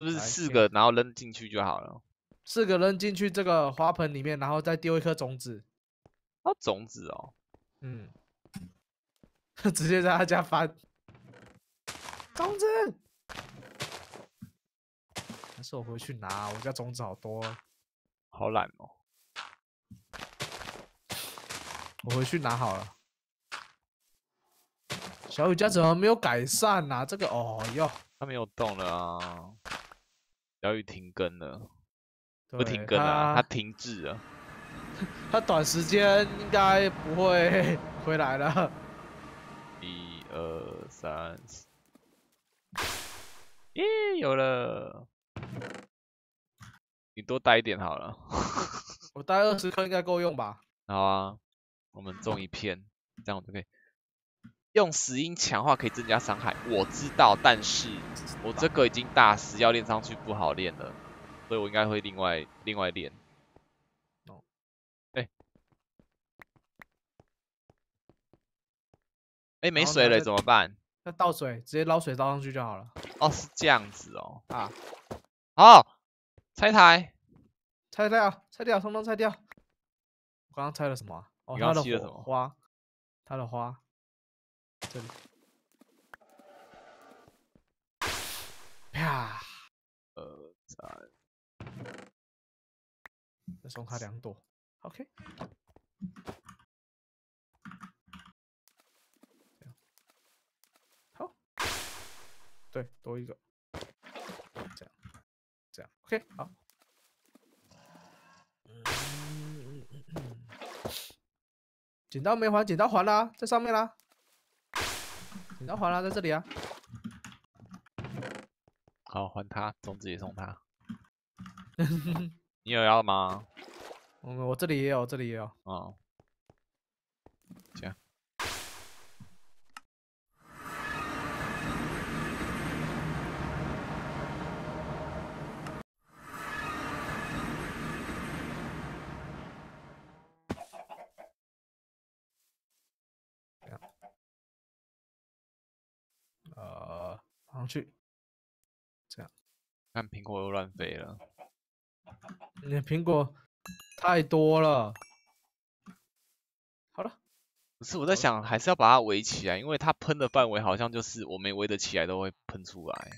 是不是四个，然后扔进去就好了？四个扔进去这个花盆里面，然后再丢一颗种子。啊，种子哦，嗯，直接在他家翻。张子。还是我回去拿，我家种子好多。好懒哦，我回去拿好了。小雨家怎么没有改善啊？这个哦哟，他没有动了啊。小玉停更了，不停更了，他停滞了，他短时间应该不会回来了。一二三四，咦，有了，你多带一点好了，我带二十颗应该够用吧？好啊，我们种一片，这样我就可以。用死因强化可以增加伤害，我知道，但是我这个已经大师，要练上去不好练了，所以我应该会另外另外练。哎，哎，没水了怎么办？那倒水，直接捞水倒上去就好了。哦，是这样子哦。啊，好，拆台，拆掉，拆掉，通通拆掉。刚刚拆了什么？哦，他的花，他的花。啊！呃，再送他两朵，OK。好，对，多一个，这样，这样，OK，好。剪刀没还，剪刀还啦，在上面啦。要还了，在这里啊。好，还他，送自己送他。你有要吗？嗯，我这里也有，这里也有。哦，行。上去，这样，看苹果又乱飞了。你的苹果太多了。好了，不是我在想，还是要把它围起来，因为它喷的范围好像就是我没围得起来都会喷出来。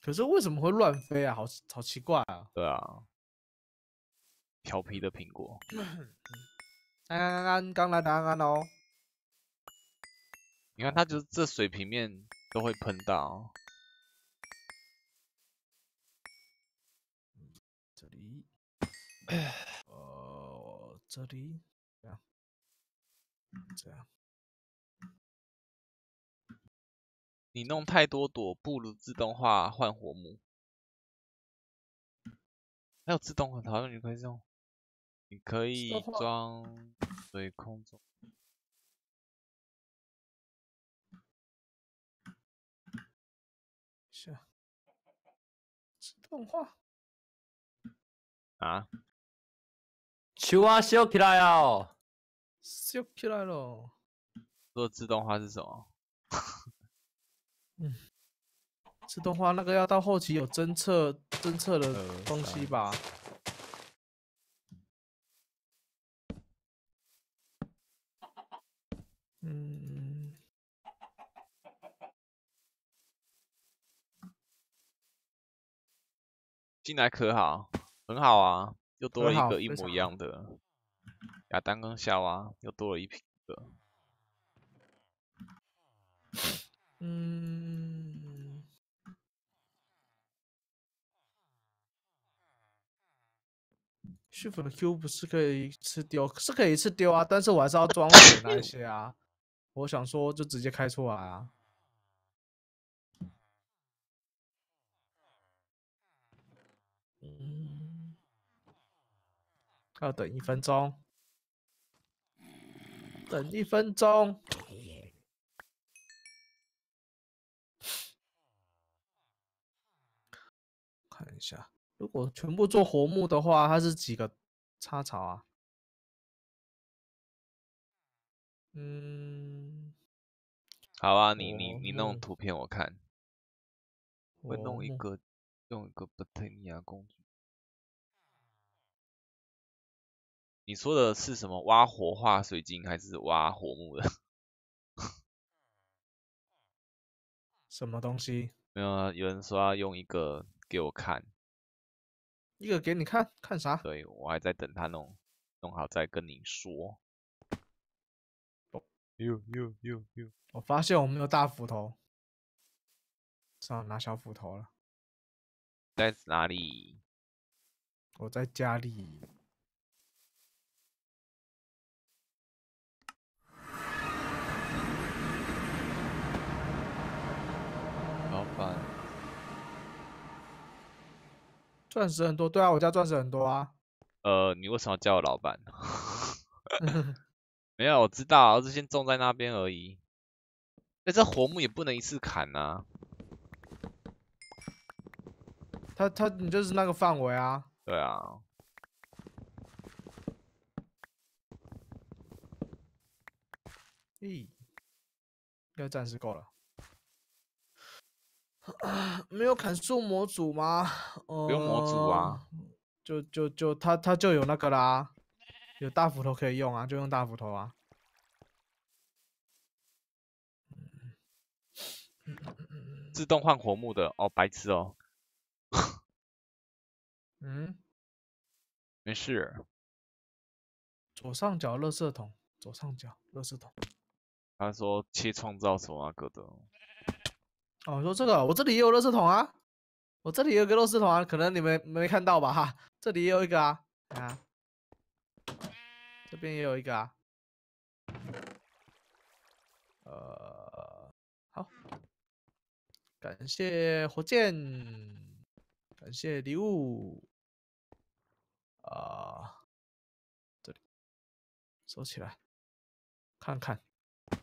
可是为什么会乱飞啊？好好奇怪啊。对啊，调皮的苹果。安安安安，刚来拿安安哦。你看，它就是这水平面都会碰到这里。哦，这里这样这样。你弄太多朵，不如自动化换火木。还有自动很讨厌，你可以用，你可以装水空中。自动化啊，球啊，修起来啊！修起来了。做自动化是什么？嗯，自动化那个要到后期有侦测、侦测的东西吧。嗯。进来可好？很好啊，又多了一个一模一样的亚当跟夏娃，又多了一批的。嗯，蓄粉的 Q 不是可以吃丢，是可以吃丢啊，但是我还是要装死那一些啊。我想说，就直接开出来啊。要等一分钟，等一分钟。看一下，如果全部做活木的话，它是几个插槽啊？嗯。好吧，你你你弄图片我看。我弄一个，弄一个布丁呀工具。你说的是什么挖活化水晶还是挖活木的？什么东西？没有啊，有人说要用一个给我看，一个给你看看啥？对我还在等他弄弄好再跟你说。You y 我发现我没有大斧头，只好拿小斧头了。在哪里？我在家里。钻石很多，对啊，我家钻石很多啊。呃，你为什么要叫我老板？没有，我知道，我是先种在那边而已。哎，这活木也不能一次砍啊。他他，你就是那个范围啊。对啊。嘿，要暂时够了。啊，没有砍树模组吗？不用模组啊，就就就他他就有那个啦，有大斧头可以用啊，就用大斧头啊。自动换火木的哦，白痴哦。嗯，没事。左上角垃圾桶，左上角垃圾桶。他说切创造什么哥哥的。哦，说这个，我这里也有热食桶啊，我这里有个热食桶啊，可能你们没看到吧，哈，这里也有一个啊，啊，这边也有一个啊，呃，好，感谢火箭，感谢礼物，啊，这里收起来，看看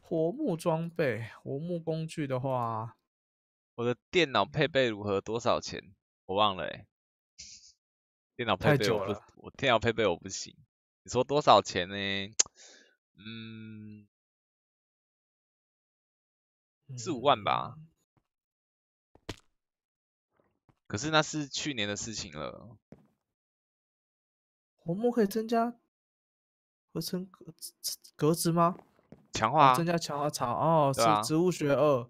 火木装备、火木工具的话。我的电脑配备如何？多少钱？我忘了哎。电脑配备我不，我电脑配备我不行。你说多少钱呢？嗯，四五万吧。可是那是去年的事情了。红木可以增加合成格格格子吗？强化，增加强化槽哦。是植物学二。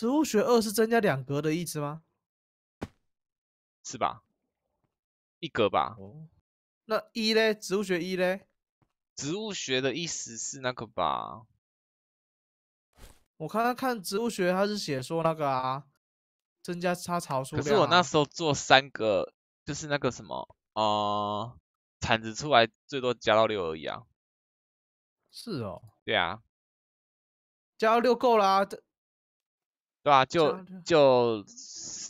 植物学二是增加两格的意思吗？是吧？一格吧。哦，那一嘞？植物学一嘞？植物学的意思是那个吧？我刚刚看植物学，他是写说那个啊，增加插槽数量。可是我那时候做三个，就是那个什么啊，铲子出来最多加到六而已啊。是哦。对啊。加到六够啦。啊，就就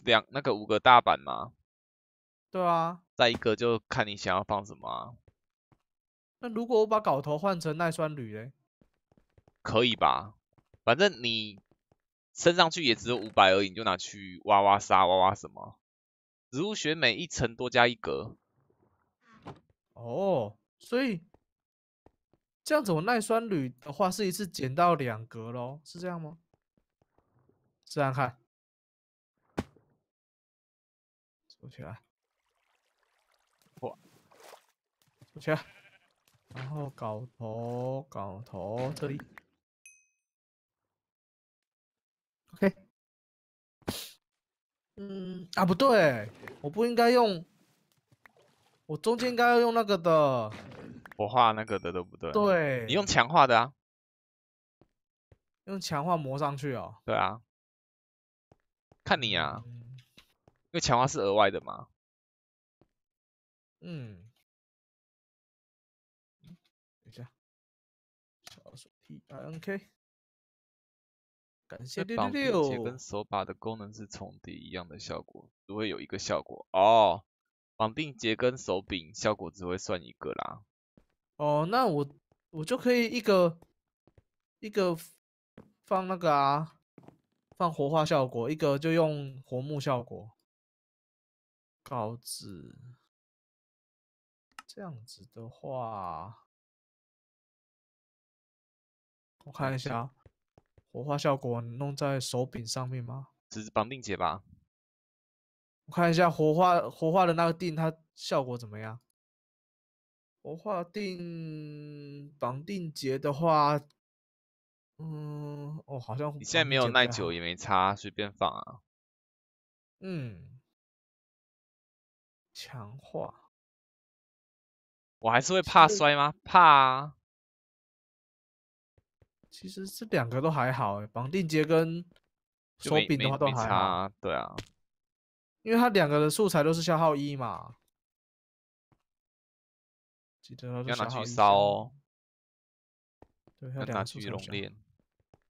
两那个五个大板嘛，对啊，再一个就看你想要放什么啊。那如果我把镐头换成耐酸铝嘞？可以吧，反正你升上去也只有五百而已，你就拿去挖挖沙、挖挖什么。植物学每一层多加一格。哦，所以这样子我耐酸铝的话是一次减到两格喽，是这样吗？自然看，出去，哇，出去，然后镐头，镐头这里，OK，嗯啊，不对，我不应该用，我中间应该要用那个的，我画那个的对不对？对，你用强化的啊，用强化磨上去哦，对啊。看你啊，因为强化是额外的嘛。嗯，等一下，T I N K，感谢六六六。跟手把的功能是重叠一样的效果，只会有一个效果哦。绑定结跟手柄效果只会算一个啦。哦，那我我就可以一个一个放那个啊。放活化效果，一个就用活木效果，稿子这样子的话，我看一下，活化效果弄在手柄上面吗？是绑定结吧？我看一下活化活化的那个定，它效果怎么样？活化定绑定结的话。嗯，哦，好像你现在没有耐久也没擦，随便放啊。嗯，强化，我还是会怕摔吗？怕啊。其实这两个都还好诶，绑定结跟手柄的话都还好，对啊，因为它两个的素材都是消耗一嘛，记得要拿去烧，对，要拿去熔炼。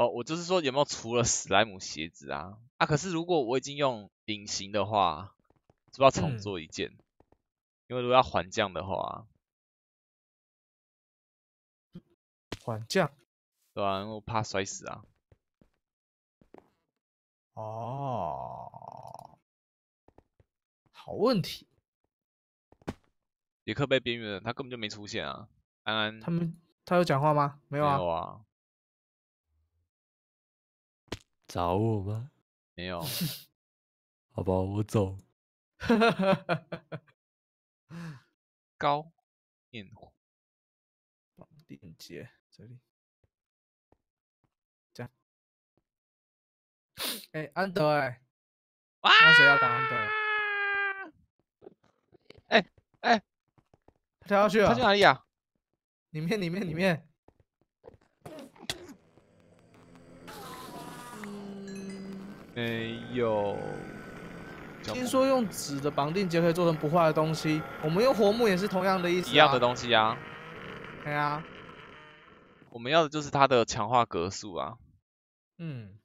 哦，我就是说有没有除了史莱姆鞋子啊？啊，可是如果我已经用隐形的话，是不是要重做一件？因为如果要缓降的话，缓降，对啊，我怕摔死啊。哦，好问题。尼克被边缘了，他根本就没出现啊。安安，他们他有讲话吗？没有啊。找我吗？没有，好吧，我走。高，点火，绑定结这里。加，哎，安德，哎，谁要打安德？哎哎，跳下去了，他去哪里呀？里面，里面，里面。没有，听说用纸的绑定结可以做成不坏的东西，我们用活木也是同样的意思。一样的东西啊，对啊，我们要的就是它的强化格数啊。嗯，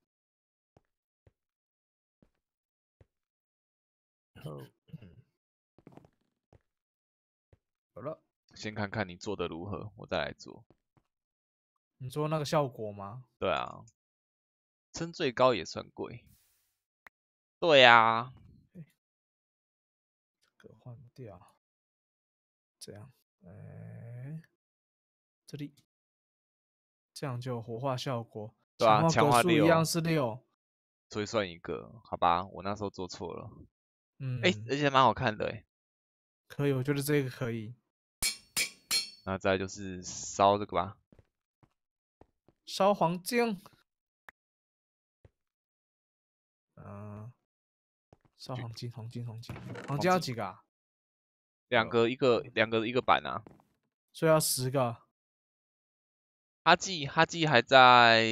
好了，先看看你做的如何，我再来做。你说那个效果吗？对啊，升最高也算贵。对呀，这个换掉，这样，哎，这里，这样就活化效果，对啊，强化数一样是六，所以算一个，好吧，我那时候做错了，嗯，哎，而且蛮好看的，哎，可以，我觉得这个可以，那再就是烧这个吧，烧黄金，嗯。找黄金黄金黄金，黄金要几个啊？两个，一个两个一个板啊。所以要十个。阿记阿记还在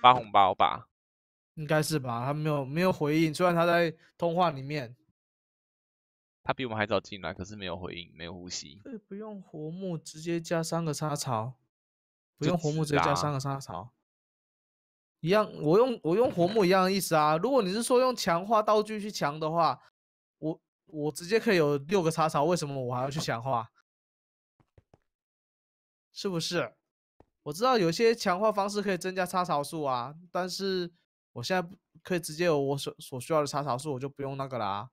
发红包吧？应该是吧，他没有没有回应，虽然他在通话里面。他比我们还早进来，可是没有回应，没有呼吸。不用活木，直接加三个插槽。不用活木，直接加三个插槽。一样，我用我用活木一样的意思啊。如果你是说用强化道具去强的话，我我直接可以有六个叉槽，为什么我还要去强化？是不是？我知道有些强化方式可以增加叉槽数啊，但是我现在可以直接有我所所需要的叉槽数，我就不用那个啦。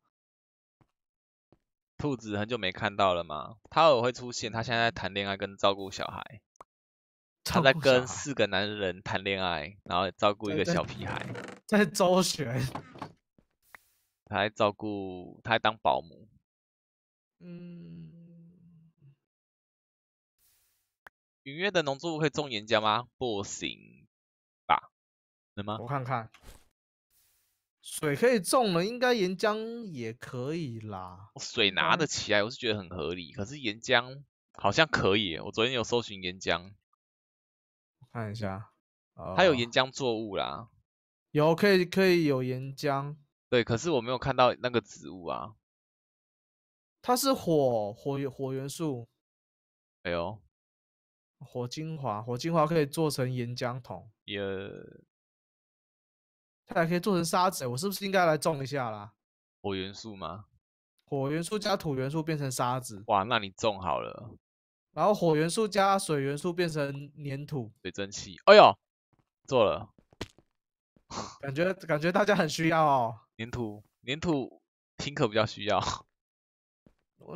兔子很久没看到了吗？他尔会出现，他现在谈恋爱跟照顾小孩。他在跟四个男人谈恋爱，然后照顾一个小屁孩，在周旋。他在照顾，他当保姆。嗯。允月的农作物会种岩浆吗？不行吧？能吗？我看看。水可以种了，应该岩浆也可以啦。水拿得起来，我是觉得很合理。可是岩浆好像可以，我昨天有搜寻岩浆。看一下，它有岩浆作物啦，有可以可以有岩浆。对，可是我没有看到那个植物啊。它是火火火元素，哎呦，火精华，火精华可以做成岩浆桶，也，它还可以做成沙子。我是不是应该来种一下啦？火元素吗？火元素加土元素变成沙子。哇，那你种好了。然后火元素加水元素变成粘土，水蒸气。哎呦，做了，感觉感觉大家很需要哦。粘土粘土听课比较需要，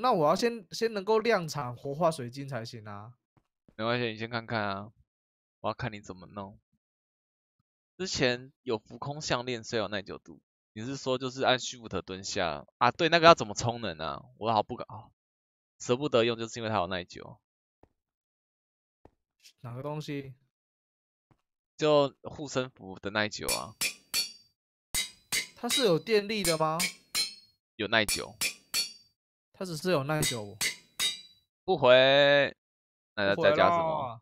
那我要先先能够量产活化水晶才行啊。没关系，你先看看啊，我要看你怎么弄。之前有浮空项链，所有耐久度。你是说就是按虚无的蹲下啊？对，那个要怎么充能啊？我好不搞，舍不得用，就是因为它有耐久。哪个东西？就护身符的耐久啊？它是有电力的吗？有耐久，它只是有耐久，不回。那要再加什么？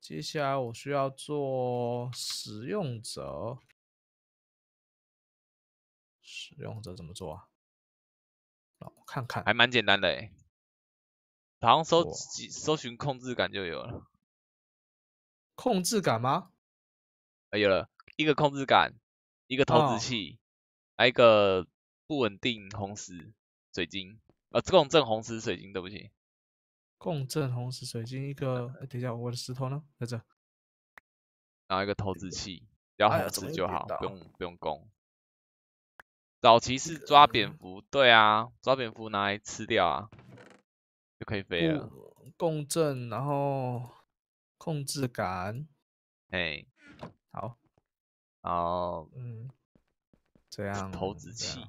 接下来我需要做使用者。使用者怎么做啊？我看看，还蛮简单的哎。好像搜搜寻控制感就有了，控制感吗？哎有了，一个控制感，一个投掷器，来一个不稳定红石水晶，呃共振红石水晶对不起。共振红石水晶一个，哎等一下我的石头呢在这，然后一个投掷器，只要好吃就好，不用不用攻。早期是抓蝙蝠，对啊，抓蝙蝠拿来吃掉啊。就可以飞了，共振，然后控制感，哎，好，好，嗯，这样，投掷器。